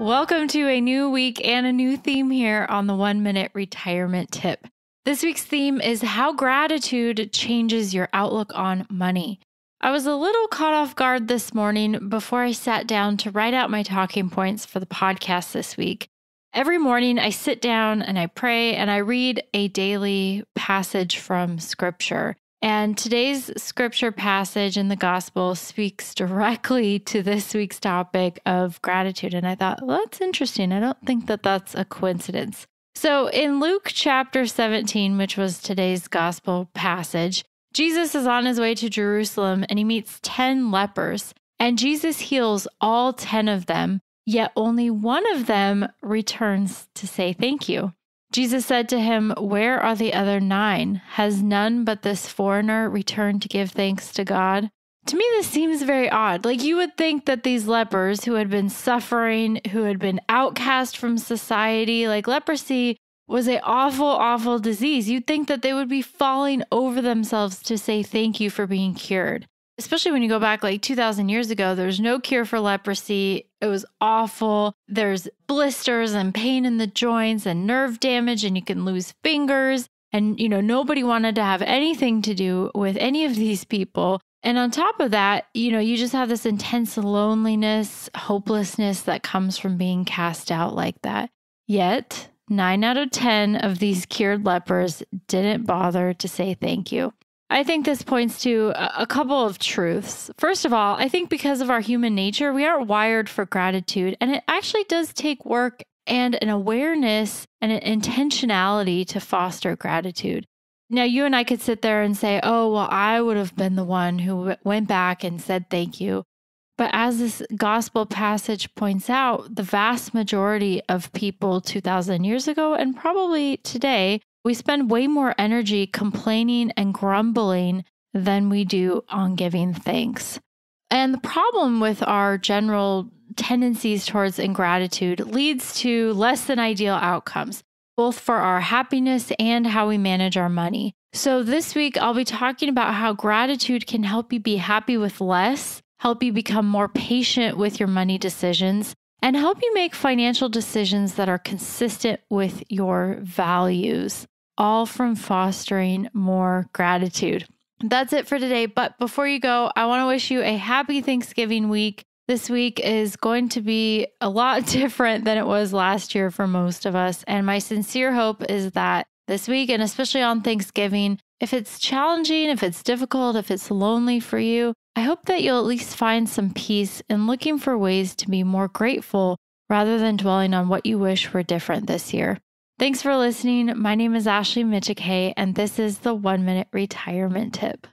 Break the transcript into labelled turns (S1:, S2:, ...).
S1: Welcome to a new week and a new theme here on the One Minute Retirement Tip. This week's theme is how gratitude changes your outlook on money. I was a little caught off guard this morning before I sat down to write out my talking points for the podcast this week. Every morning, I sit down and I pray and I read a daily passage from scripture. And today's scripture passage in the gospel speaks directly to this week's topic of gratitude. And I thought, well, that's interesting. I don't think that that's a coincidence. So in Luke chapter 17, which was today's gospel passage, Jesus is on his way to Jerusalem and he meets 10 lepers. And Jesus heals all 10 of them, yet only one of them returns to say thank you. Jesus said to him, Where are the other nine? Has none but this foreigner returned to give thanks to God? To me, this seems very odd. Like you would think that these lepers who had been suffering, who had been outcast from society, like leprosy was a awful, awful disease. You'd think that they would be falling over themselves to say thank you for being cured especially when you go back like 2000 years ago there's no cure for leprosy it was awful there's blisters and pain in the joints and nerve damage and you can lose fingers and you know nobody wanted to have anything to do with any of these people and on top of that you know you just have this intense loneliness hopelessness that comes from being cast out like that yet 9 out of 10 of these cured lepers didn't bother to say thank you I think this points to a couple of truths. First of all, I think because of our human nature, we aren't wired for gratitude, and it actually does take work and an awareness and an intentionality to foster gratitude. Now, you and I could sit there and say, oh, well, I would have been the one who went back and said thank you. But as this gospel passage points out, the vast majority of people 2,000 years ago and probably today we spend way more energy complaining and grumbling than we do on giving thanks. And the problem with our general tendencies towards ingratitude leads to less than ideal outcomes, both for our happiness and how we manage our money. So, this week, I'll be talking about how gratitude can help you be happy with less, help you become more patient with your money decisions, and help you make financial decisions that are consistent with your values all from fostering more gratitude. That's it for today. But before you go, I want to wish you a happy Thanksgiving week. This week is going to be a lot different than it was last year for most of us. And my sincere hope is that this week, and especially on Thanksgiving, if it's challenging, if it's difficult, if it's lonely for you, I hope that you'll at least find some peace in looking for ways to be more grateful rather than dwelling on what you wish were different this year. Thanks for listening. My name is Ashley Michikay, and this is the One Minute Retirement Tip.